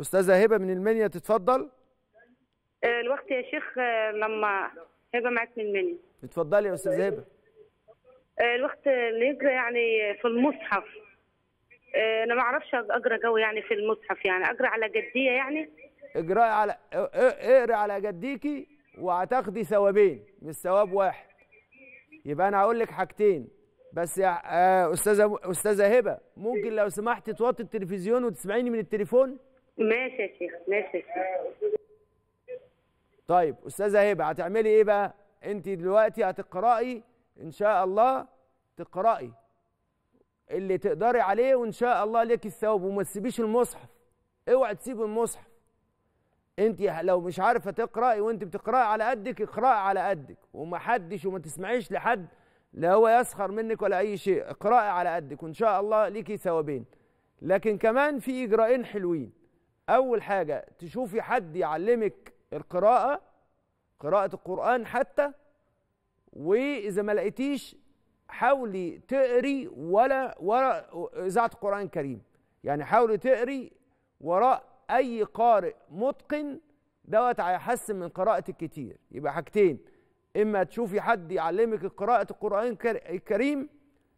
استاذه هبه من المنيا تتفضل آه، الوقت يا شيخ آه، لما هبه معاك من المنيا اتفضلي يا استاذه هبه آه، الوقت اللي يقرا يعني في المصحف انا ما اعرفش اقرا قوي يعني في المصحف يعني اقرا على جديه يعني اقراي على اقري على جديكي وهتاخدي ثوابين مش ثواب واحد يبقى انا هقول لك حاجتين بس يا استاذه استاذه هبه ممكن لو سمحت توطي التلفزيون وتسمعيني من التليفون ماشي يا شيخ ماشي يا شيخ طيب استاذه هبه هتعملي ايه بقى انت دلوقتي هتقراي ان شاء الله تقراي اللي تقدري عليه وان شاء الله لك الثواب وما تسيبيش المصحف اوعي تسيب المصحف انت لو مش عارفه تقراي وانت بتقراي على قدك اقراي على قدك وما حدش وما تسمعيش لحد لا هو يسخر منك ولا اي شيء اقراي على قدك وان شاء الله ليكي ثوابين لكن كمان في اجراءين حلوين اول حاجه تشوفي حد يعلمك القراءه قراءه القران حتى واذا ما لقيتيش حاولي تقري ولا وراء اذاعه القران الكريم يعني حاولي تقري وراء اي قارئ متقن دوت هيحسن من قراءتك كتير يبقى حاجتين اما تشوفي حد يعلمك قراءه القران الكريم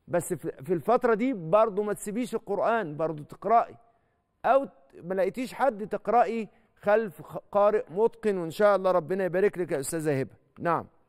بس في الفتره دي برضه ما تسيبيش القران برضه تقراي او ما لقيتيش حد تقرأي خلف قارئ متقن وان شاء الله ربنا يبارك لك يا استاذه هبه نعم